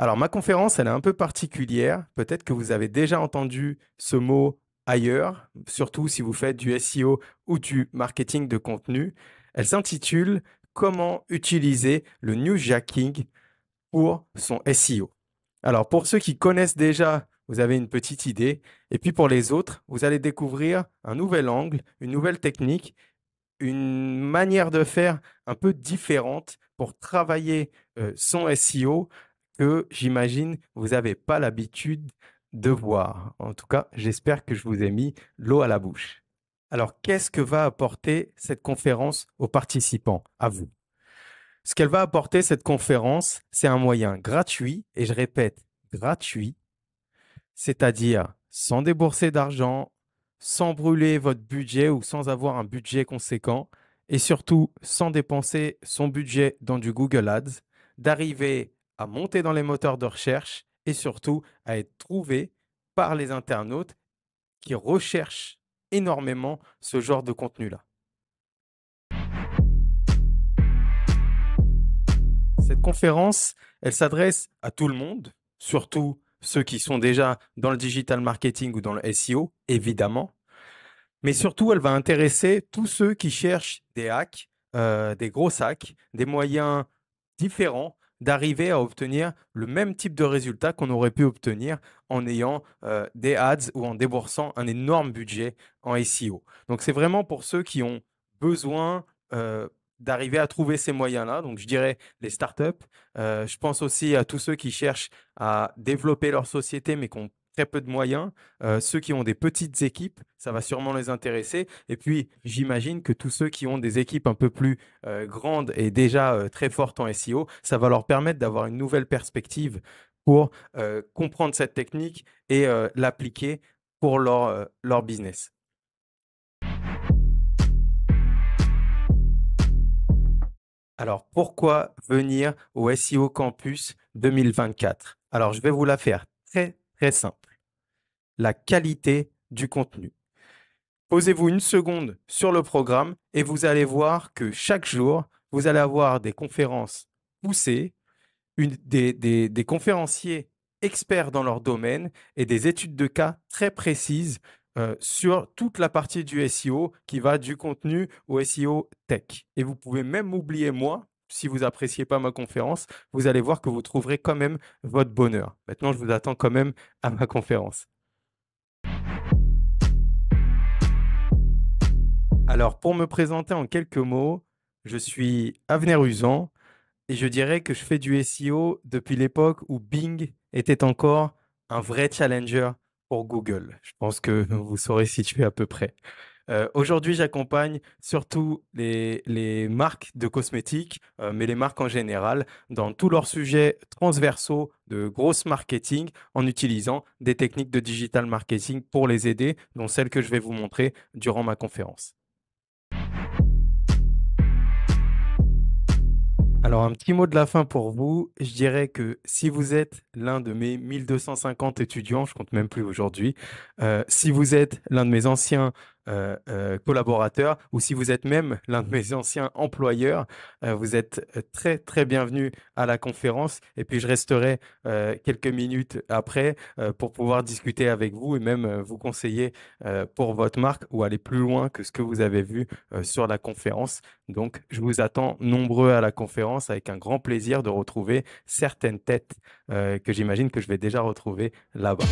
Alors, ma conférence, elle est un peu particulière. Peut-être que vous avez déjà entendu ce mot ailleurs, surtout si vous faites du SEO ou du marketing de contenu. Elle s'intitule Comment utiliser le jacking pour son SEO. Alors, pour ceux qui connaissent déjà, vous avez une petite idée. Et puis, pour les autres, vous allez découvrir un nouvel angle, une nouvelle technique, une manière de faire un peu différente pour travailler euh, son SEO que j'imagine vous n'avez pas l'habitude de voir. En tout cas, j'espère que je vous ai mis l'eau à la bouche. Alors, qu'est-ce que va apporter cette conférence aux participants, à vous Ce qu'elle va apporter, cette conférence, c'est un moyen gratuit, et je répète, gratuit, c'est-à-dire sans débourser d'argent, sans brûler votre budget ou sans avoir un budget conséquent, et surtout sans dépenser son budget dans du Google Ads, d'arriver à monter dans les moteurs de recherche et surtout à être trouvé par les internautes qui recherchent énormément ce genre de contenu-là. Cette conférence, elle s'adresse à tout le monde, surtout ceux qui sont déjà dans le digital marketing ou dans le SEO, évidemment. Mais surtout, elle va intéresser tous ceux qui cherchent des hacks, euh, des gros hacks, des moyens différents d'arriver à obtenir le même type de résultat qu'on aurait pu obtenir en ayant euh, des ads ou en déboursant un énorme budget en SEO. Donc c'est vraiment pour ceux qui ont besoin euh, d'arriver à trouver ces moyens-là. Donc, je dirais les startups. Euh, je pense aussi à tous ceux qui cherchent à développer leur société, mais qui peu de moyens. Euh, ceux qui ont des petites équipes, ça va sûrement les intéresser. Et puis, j'imagine que tous ceux qui ont des équipes un peu plus euh, grandes et déjà euh, très fortes en SEO, ça va leur permettre d'avoir une nouvelle perspective pour comprendre cette technique et l'appliquer pour leur, leur business. Alors, pourquoi venir au SEO Campus 2024 Alors, je vais vous la faire très, très simple la qualité du contenu. Posez-vous une seconde sur le programme et vous allez voir que chaque jour, vous allez avoir des conférences poussées, des, conférenciers experts dans leur domaine et des études de cas très précises euh, sur toute la partie du SEO qui va du contenu au SEO tech. Et vous pouvez même oublier moi, si vous appréciez pas ma conférence, vous allez voir que vous trouverez quand même votre bonheur. Maintenant, je vous attends quand même à ma conférence. Alors, pour me présenter en quelques mots, je suis Avenir Usan et je dirais que je fais du SEO depuis l'époque où Bing était encore un vrai challenger pour Google. Je pense que vous saurez situer à peu près. Euh, aujourd'hui, j'accompagne surtout les, marques de cosmétiques, euh, mais les marques en général, dans tous leurs sujets transversaux de grosse marketing en utilisant des techniques de digital marketing pour les aider, dont celles que je vais vous montrer durant ma conférence. Alors, un petit mot de la fin pour vous. Je dirais que si vous êtes l'un de mes 1250 étudiants, je compte même plus aujourd'hui, euh, si vous êtes l'un de mes anciens euh, euh, collaborateur ou si vous êtes même l'un de mes anciens employeurs, euh, vous êtes très très bienvenue à la conférence et puis je resterai quelques minutes après pour pouvoir discuter avec vous et même vous conseiller pour votre marque ou aller plus loin que ce que vous avez vu sur la conférence. Donc je vous attends nombreux à la conférence avec un grand plaisir de retrouver certaines têtes que j'imagine que je vais déjà retrouver là-bas.